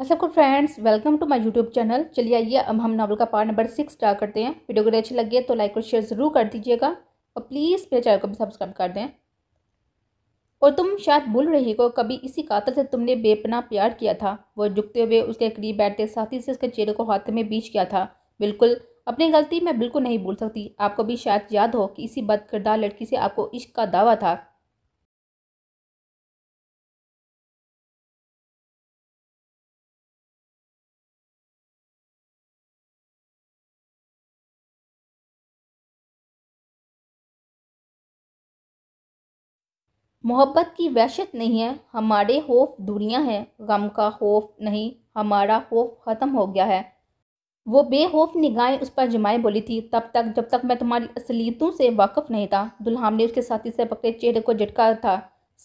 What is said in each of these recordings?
Aslam friends welcome to my YouTube channel चलिए आइए अब हम नावल का पार्ट नंबर सिक्स स्टार करते हैं वीडियो अगर अच्छी लगी है तो लाइक और शेयर ज़रूर कर दीजिएगा और प्लीज़ मेरे चैनल को भी सब्सक्राइब कर दें और तुम शायद भूल रही हो कभी इसी कातल से तुमने बेपना प्यार किया था वो झुकते हुए उसके करीब बैठते साथी से उसके चेहरे को हाथ में बीच किया था बिल्कुल अपनी गलती मैं बिल्कुल नहीं भूल सकती आपको भी शायद याद हो कि इसी बदकरदार लड़की से आपको इश्क का दावा था मोहब्बत की वहशत नहीं है हमारे खौफ दुनिया है गम का खौफ नहीं हमारा खौफ ख़त्म हो गया है वो बेखौफ निगाहें उस पर जमाए बोली थी तब तक जब तक मैं तुम्हारी असलियतों से वाकफ़ नहीं था दुल्हाम ने उसके साथी से पकड़े चेहरे को झटका था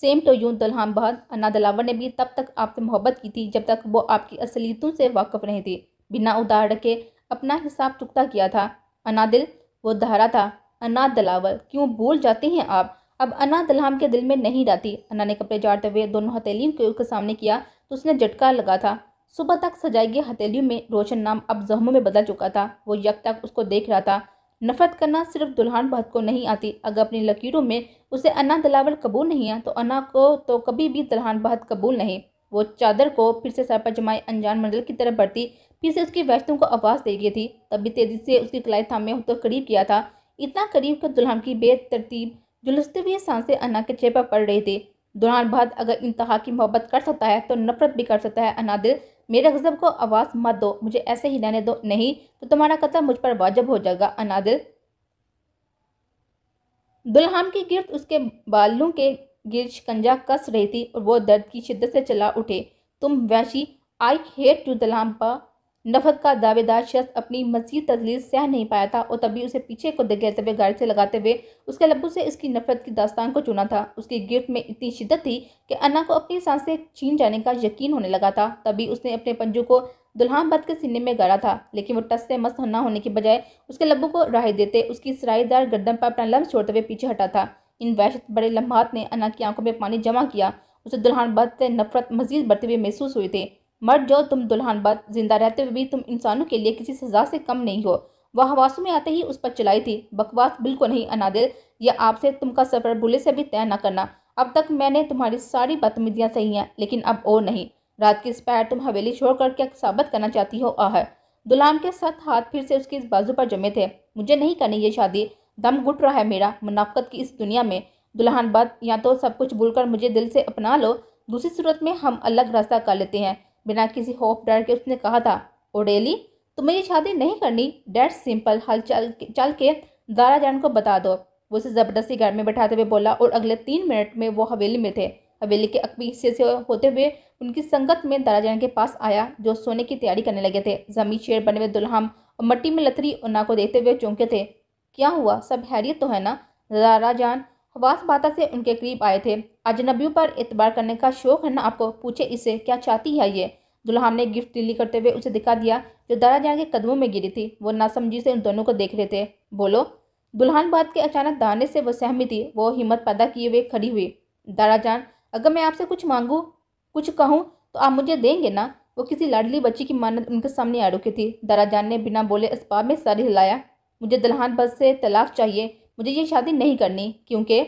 सेम टू यू दुल्हाम बहद अन्ना दिलावर ने भी तब तक आपसे मोहब्बत की थी जब तक वो आपकी असलियतों से वाकफ़ नहीं थी बिना उधार के अपना हिसाब चुकता किया था अनादिल वो धारा था अन्ना दिलावर क्यों भूल जाते हैं आप अब अना दलहम के दिल में नहीं रहती अना ने कपड़े जाड़ते हुए दोनों हथेलियों के उसके सामने किया तो उसने झटका लगा था सुबह तक सजाई गई हथेलियों में रोशन नाम अब जहमों में बदल चुका था वो यक तक उसको देख रहा था नफरत करना सिर्फ दुल्हन भक्त को नहीं आती अगर अपनी लकीरों में उसे अना दलावर कबूल नहीं है तो अना को तो कभी भी दुल्हन भक्त कबूल नहीं वो चादर को फिर से सर पर जमाए अनजान मंडल की तरफ बढ़ती फिर से उसकी वैश्तों को आवाज़ दे गई थी तभी तेजी से उसकी कलाई थामे तो करीब किया था इतना करीब कि दुल्हन की बेतरतीब जुलसते हुए सांसें अना के चेहरे पर पड़ रही थी दौरान बाद अगर इंतहा की मोहब्बत कर सकता है तो नफरत भी कर सकता है दिल मेरे गज़ब को आवाज़ मत दो मुझे ऐसे ही रहने दो नहीं तो तुम्हारा कत्ल मुझ पर वाजब हो जाएगा अना दिल दुल्हन की गिरद उसके बालों के गिर शिकंजा कस रही थी और वो दर्द की शिद्दत से चला उठे तुम वैशी आई हेट टू दुल्हन पा नफरत का दावेदार शख्स अपनी मजीद तजलीस सह नहीं पाया था और तभी उसे पीछे को घेरते हुए गाड़ी से लगाते हुए उसके लब्बू से इसकी नफरत की दास्तान को चुना था उसकी गिफ्ट में इतनी शिद्दत थी कि अन्ना को अपनी सांसें से छीन जाने का यकीन होने लगा था तभी उसने अपने पंजों को दुल्हान बद के सीने में गाड़ा था लेकिन वो टस से मस्त न होने के बजाय उसके लब्बू को राह देते उसकी सराईदार गर्दन पर अपना लम्ब छोड़ते हुए पीछे हटा था इन वहशत बड़े लम्हात ने अन्ना की आंखों में पानी जमा किया उसे दुल्हान बद से नफरत मजीद बढ़ते हुए महसूस हुई थी मर जाओ तुम दुल्हन बात जिंदा रहते हुए भी तुम इंसानों के लिए किसी सजा से कम नहीं हो वह हवासों में आते ही उस पर चलाई थी बकवास बिल्कुल नहीं अनादिल यह आपसे तुमका सफर बुले से भी तय न करना अब तक मैंने तुम्हारी सारी बदमिदियाँ सही हैं लेकिन अब और नहीं रात की इस पैर तुम हवेली छोड़कर क्या साबित करना चाहती हो आह दुल्हन के साथ हाथ फिर से उसकी इस बाजू पर जमे थे मुझे नहीं करनी ये शादी दम घुट रहा है मेरा मुनाफ्त की इस दुनिया में दुल्हन बात या तो सब कुछ भूल मुझे दिल से अपना लो दूसरी सूरत में हम अलग रास्ता कर लेते हैं बिना किसी होप डर के उसने कहा था ओडेली तुम्हें ये शादी नहीं करनी डेट सिंपल हल चल चल के दारा जान को बता दो वो उसे ज़बरदस्ती घर में बैठाते हुए बोला और अगले तीन मिनट में वो हवेली में थे हवेली के अकबी हिस्से से होते हुए उनकी संगत में दारा जान के पास आया जो सोने की तैयारी करने लगे थे जमी शेर बने हुए दुल्हम और मट्टी में लथरी उन्ना को देखते हुए चौंके थे क्या हुआ सब हैरियत तो है ना दारा जान हवास बाता से उनके करीब आए थे अजनबियों पर एतबार करने का शौक है ना आपको पूछे इसे क्या चाहती है ये दुल्हान ने गिफ्ट डिली करते हुए उसे दिखा दिया जो दाराजान के कदमों में गिरी थी वो नासमझी से उन दोनों को देख रहे थे बोलो दुल्हान बात के अचानक दाने से वह सहमी थी वो हिम्मत पैदा किए हुए खड़ी हुई दाराजान अगर मैं आपसे कुछ मांगूँ कुछ कहूँ तो आप मुझे देंगे ना वो किसी लाडली बच्ची की मानत उनके सामने आ रुकी थी दाराजान ने बिना बोले अस्पाब में सर हिलाया मुझे दुल्हान बस से तलाक चाहिए मुझे ये शादी नहीं करनी क्योंकि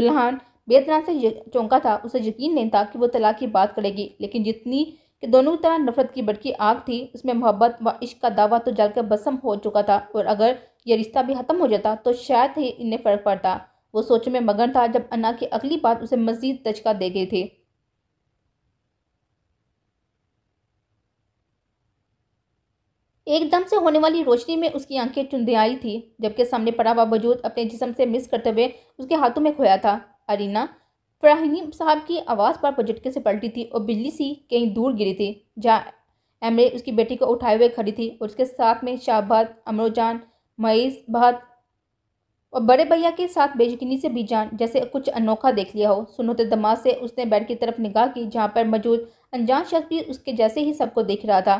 दुल्हान बेतना से चौंका था उसे यकीन नहीं था कि वो तलाक की बात करेगी लेकिन जितनी कि दोनों तरह नफरत की बड़की आग थी उसमें मोहब्बत व इश्क का दावा तो जलकर बसम हो चुका था और अगर यह रिश्ता भी ख़त्म हो जाता तो शायद ही इन्हें फ़र्क पड़ता वो सोच में मगन था जब अन्ना की अगली बात उसे मजीद तचका दे गई थी एकदम से होने वाली रोशनी में उसकी आंखें आई थी जबकि सामने पड़ा हुआ वजूद अपने जिसम से मिस करते हुए उसके हाथों में खोया था अरीना फ्राहिम साहब की आवाज़ पर पटके से पलटी थी और बिजली सी कहीं दूर गिरी थी जहाँ एमरे उसकी बेटी को उठाए हुए खड़ी थी और उसके साथ में शाहबाद अमरोजान मईज़ बहत और बड़े भैया के साथ बेजकिनी से भी जान जैसे कुछ अनोखा देख लिया हो सुनोते तो दमाग से उसने बेड की तरफ निगाह की जहाँ पर मौजूद अनजान शख्स भी उसके जैसे ही सबको देख रहा था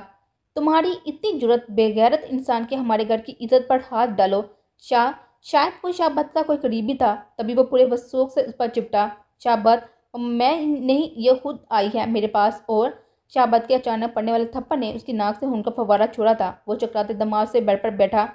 तुम्हारी इतनी जरूरत बेगैरत इंसान के हमारे घर की इज्जत पर हाथ डालो शाह शायद वो शाह का कोई करीबी था तभी वो पूरे वसूख से उस पर चिपटा शाबत मैं नहीं ये खुद आई है मेरे पास और शाबत के अचानक पड़ने वाले थप्पर ने उसकी नाक से उनका फवारा छोड़ा था वो चकराते दमाग से बेड पर बैठा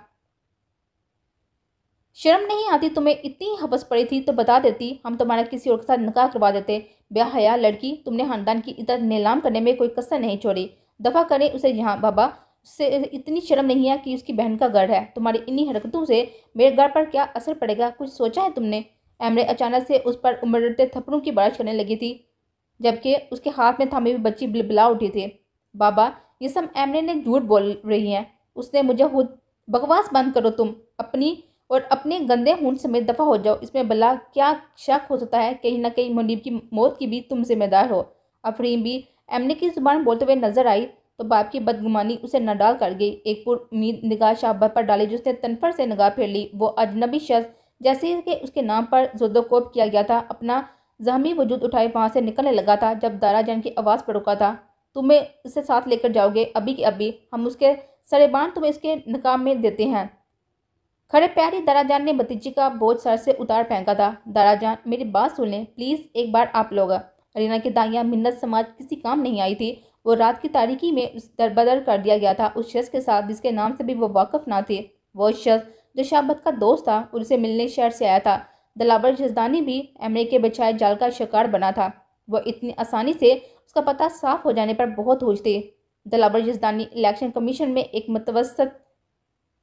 शर्म नहीं आती तुम्हें इतनी हबस पड़ी थी तो बता देती हम तुम्हारा किसी और के साथ निकाह करवा देते ब्याहया लड़की तुमने खानदान की इधर नीलाम करने में कोई कसर नहीं छोड़ी दफ़ा करें उसे यहाँ बाबा उससे इतनी शर्म नहीं है कि उसकी बहन का घर है तुम्हारी इन्हीं हरकतों से मेरे घर पर क्या असर पड़ेगा कुछ सोचा है तुमने एमरे अचानक से उस पर उमड़ते थपड़ों की बारिश करने लगी थी जबकि उसके हाथ में थामी हुई बच्ची बिलबिला उठी थी बाबा ये सब एमरे ने झूठ बोल रही हैं उसने मुझे खुद बकवास बंद करो तुम अपनी और अपने गंदे हूं समेत दफ़ा हो जाओ इसमें भला क्या शक हो सकता है कहीं ना कहीं मुनीब की मौत की भी तुम जिम्मेदार हो अफरीम भी एमने की जुबान बोलते हुए नजर आई तो बाप की बदगुमानी उसे नडाल कर गई एक पुर उम्मीद निगाह शाहबा पर डाली जिसने तनफर से निगाह फेर ली वो अजनबी शख्स जैसे कि उसके नाम पर जोदोकोप किया गया था अपना जहमी वजूद उठाए वहाँ से निकलने लगा था जब दारा जैन की आवाज़ पर रुका था तुम्हें उसे साथ लेकर जाओगे अभी के अभी हम उसके सरेबान तुम्हें इसके नकाम में देते हैं खड़े प्यारी दाराजान ने भतीजी का बोझ सर से उतार फेंका था दाराजान मेरी बात सुन लें प्लीज़ एक बार आप लोग रीना की दाइयाँ मिन्नत समाज किसी काम नहीं आई थी वो रात की तारीखी में उस दरबदर कर दिया गया था उस शख्स के साथ जिसके नाम से भी वो वाकफ़ ना थे वो शख्स जो शाहबत का दोस्त था उनसे मिलने शहर से आया था दलाबर जजदानी भी एमरे के बचाए जाल का शिकार बना था वह इतनी आसानी से उसका पता साफ हो जाने पर बहुत खुश थे दलाबर जजदानी इलेक्शन कमीशन में एक मतवस्त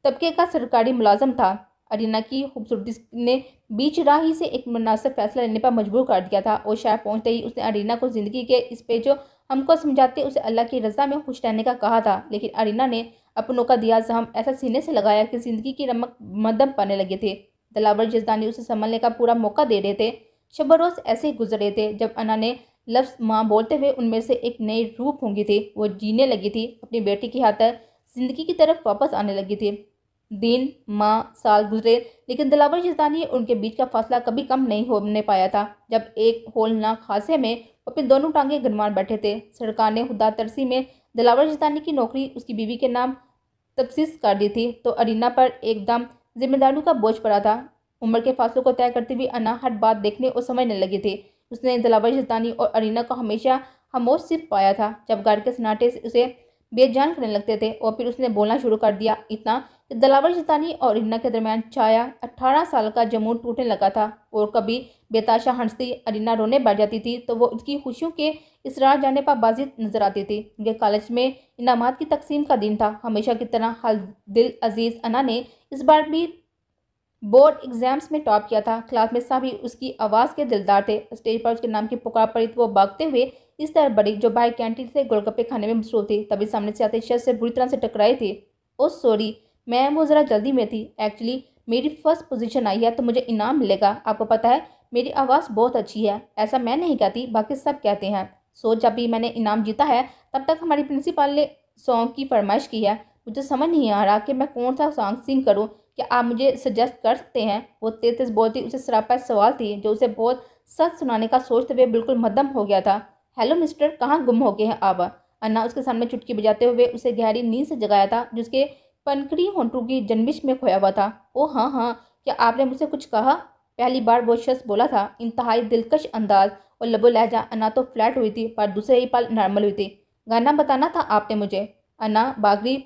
तबके का सरकारी मुलाजम था अरीना की खूबसूरती ने बीच राही से एक मुनासिब फैसला लेने पर मजबूर कर दिया था और शायद पहुँचते ही उसने अरीना को ज़िंदगी के इस पे जो हमको समझाते उसे अल्लाह की रज़ा में खुश रहने का कहा था लेकिन अरीना ने अपनों का दिया जहम ऐसा सीने से लगाया कि ज़िंदगी की रमक मदम पाने लगे थे दलावर जजदानी उसे संभलने का पूरा मौका दे रहे थे शब रोज़ ऐसे ही गुजरे थे जब अना ने लफ्ज़ माँ बोलते हुए उनमें से एक नई रूप होंगी थी वो जीने लगी थी अपनी बेटी की हाथ ज़िंदगी की तरफ वापस आने लगी थी दिन माह साल गुजरे लेकिन दिलावर यजदानी उनके बीच का फासला कभी कम नहीं होने पाया था जब एक होलनाक हादसे में अपनी दोनों टांगे गनवान बैठे थे सरकार ने खुदा तरसी में दिलावर यजदानी की नौकरी उसकी बीवी के नाम तफसीस कर दी थी तो अरीना पर एकदम जिम्मेदारियों का बोझ पड़ा था उम्र के फासलों को तय करते हुए अना हर बात देखने और समझने लगी थी उसने दिलावर यजदानी और अरीना को हमेशा खामोश सिर्फ पाया था जब घर के सन्नाटे से उसे बेजान करने लगते थे और फिर उसने बोलना शुरू कर दिया इतना कि तो दलावर शतानी और हिन्ना के दरमियान छाया अट्ठारह साल का जमून टूटने लगा था और कभी बेताशा हंसती अरिना रोने बैठ जाती थी तो वो उसकी खुशियों के इसरार जाने पर बाजित नजर आती थी उनके कॉलेज में इनाम की तकसीम का दिन था हमेशा की तरह हल दिल अजीज़ अना ने इस बार भी बोर्ड एग्जाम्स में टॉप किया था क्लास में सभी उसकी आवाज़ के दिलदार थे स्टेज पर उसके नाम की पुकार पड़ी तो वो भागते हुए इस तरह बड़ी जो बाइक कैंटीन से गोलगप्पे खाने में मशरूफ थी तभी सामने से आते शख्स से बुरी तरह से टकराई थी ओ सॉरी मैं वो ज़रा जल्दी में थी एक्चुअली मेरी फर्स्ट पोजीशन आई है तो मुझे इनाम मिलेगा आपको पता है मेरी आवाज़ बहुत अच्छी है ऐसा मैं नहीं कहती बाकी सब कहते हैं सो जब भी मैंने इनाम जीता है तब तक हमारी प्रिंसिपल ने सॉन्ग की फरमाइश की है मुझे समझ नहीं आ रहा कि मैं कौन सा सॉन्ग सिंग करूं क्या आप मुझे सजेस्ट कर सकते हैं वो तेज तेज बोलती उसे सरापा सवाल थी जो उसे बहुत सच सुनाने का सोचते हुए बिल्कुल मदम हो गया था हेलो मिस्टर कहाँ गुम हो गए हैं आबा अन्ना उसके सामने चुटकी बजाते हुए उसे गहरी नींद से जगाया था जिसके पनकड़ी होंटू की जन्मिश में खोया हुआ था ओ हाँ हाँ क्या आपने मुझसे कुछ कहा पहली बार वो शख्स बोला था इंतहाई दिलकश अंदाज और लबो लहजा अन्ना तो फ्लैट हुई थी पर दूसरे ही पल नॉर्मल हुई थी गाना बताना था आपने मुझे अन्ना बागरी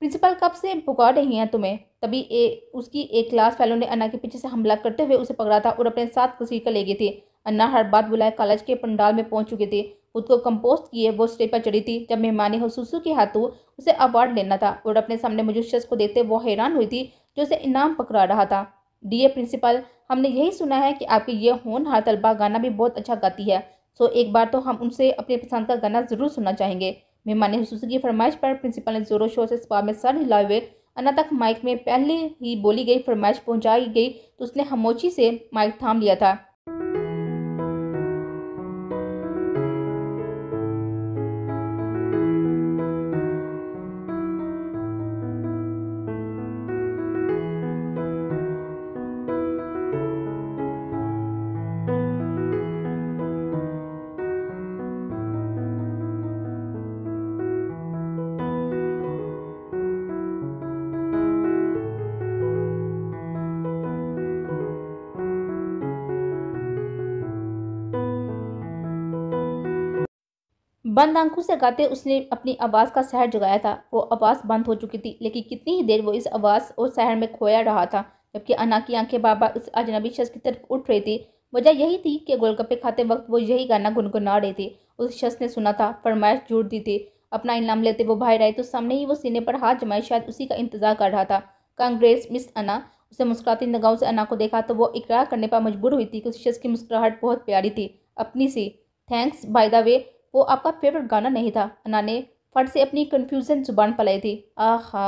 प्रिंसिपल कब से पुकार रही हैं तुम्हें तभी ए, उसकी एक क्लास फैलो ने अन्ना के पीछे से हमला करते हुए उसे पकड़ा था और अपने साथ घसीट कर ले गई थी अन्ना हर बात बुलाए कॉलेज के पंडाल में पहुंच चुके थे खुद को कंपोस्ट किए वो स्टेज पर चढ़ी थी जब मेहमानी हसूसू के हाथों उसे अवार्ड लेना था और अपने सामने मुझे शख्स को देखते वो हैरान हुई थी जो उसे इनाम पकड़ा रहा था डीए प्रिंसिपल हमने यही सुना है कि आपकी ये हर तलबा गाना भी बहुत अच्छा गाती है सो एक बार तो हम उनसे अपने पसंद का गाना ज़रूर सुनना चाहेंगे मेहमान हसूसी की फरमाइश पर प्रिंसिपल ने ज़ोरों शोर से स्पा में सर हिलाए हुए अन्ना तक माइक में पहले ही बोली गई फरमाइश पहुंचाई गई तो उसने हमोची से माइक थाम लिया था बंद आंखों से गाते उसने अपनी आवाज़ का शहर जगाया था वो आवाज़ बंद हो चुकी थी लेकिन कितनी ही देर वो इस आवाज़ और शहर में खोया रहा था जबकि अना की आंखें बाबा उस अजनबी शख्स की तरफ उठ रही थी वजह यही थी कि गोलगप्पे खाते वक्त वो यही गाना गुनगुना रहे थे उस शख्स ने सुना था फरमाइश जोड़ दी थी अपना इनाम लेते वो बाहर आए तो सामने ही वो सीने पर हाथ जमाए शायद उसी का इंतजार कर रहा था कांग्रेस मिस अना उसे मुस्कुराती नगाहों से अना को देखा तो वो इकरार करने पर मजबूर हुई थी कि उस शख्स की मुस्कुराहट बहुत प्यारी थी अपनी सी थैंक्स बाय द वे वो आपका फेवरेट गाना नहीं था अन्ना ने फट से अपनी कन्फ्यूज़न जुबान पलाई थी आहा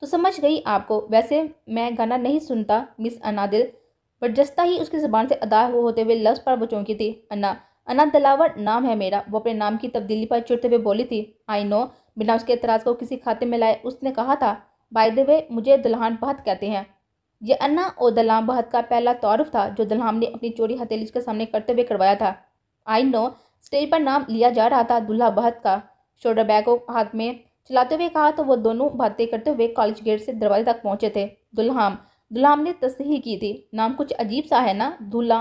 तो समझ गई आपको वैसे मैं गाना नहीं सुनता मिस दिल बटजस्ता ही उसकी ज़बान से अदा हो होते हुए लफ्ज़ पर चौंकी थी अन्ना अन्ना दलावर नाम है मेरा वो अपने नाम की तब्दीली पर चुड़ते हुए बोली थी आई नो बिना उसके एतराज़ को किसी खाते में लाए उसने कहा था बाय द वे मुझे दुल्हान बहत कहते हैं यह अन्ना और दलाम बहत का पहला तारफ था जो दलहाम ने अपनी चोरी हथेली के सामने करते हुए करवाया था आई नो स्टेज पर नाम लिया जा रहा था दुल्हा बहत का शोल्डर बैग को हाथ में चलाते हुए कहा तो वो दोनों बातें करते हुए कॉलेज गेट से दरवाजे तक पहुंचे थे दुल्हाम दुल्हाम ने तस्ही की थी नाम कुछ अजीब सा है ना दुल्हा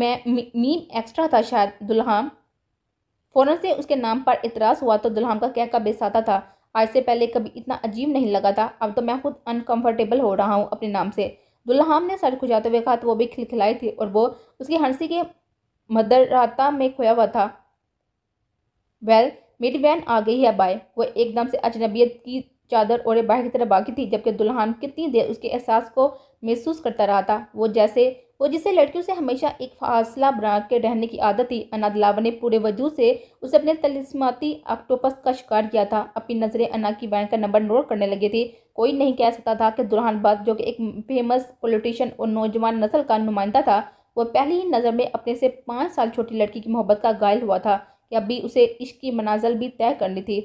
मैं मीम एक्स्ट्रा था शायद दुल्हाम फ़ौरन से उसके नाम पर इतराज़ हुआ तो दुल्हाम का कहका बेसाता था आज से पहले कभी इतना अजीब नहीं लगा था अब तो मैं खुद अनकंफर्टेबल हो रहा हूँ अपने नाम से दुल्हाम ने सर खुजाते हुए कहा तो वो भी खिलखिलाई थी और वो उसकी हंसी के मदरता में खोया हुआ था वेल मेरी वैन आ गई है बाय वो एकदम से अजनबियत की चादर और बाहर की तरफ बाकी थी जबकि दुल्हन कितनी देर उसके एहसास को महसूस करता रहा था वो जैसे वो जिसे लड़कियों से हमेशा एक फासला बना के रहने की आदत थी अनादलावा ने पूरे वजूद से उसे अपने तलिस्माती ऑक्टोपस का शिकार किया था अपनी नज़रें अना की वैन का नंबर नोट करने लगी थी कोई नहीं कह सकता था कि दुल्हान बाग जो कि एक फेमस पोलिटिशन और नौजवान नस्ल का नुमाइंदा था वह पहली ही नज़र में अपने से पाँच साल छोटी लड़की की मोहब्बत का गायल हुआ था कि अभी उसे इश्क की मनाजल भी तय करनी थी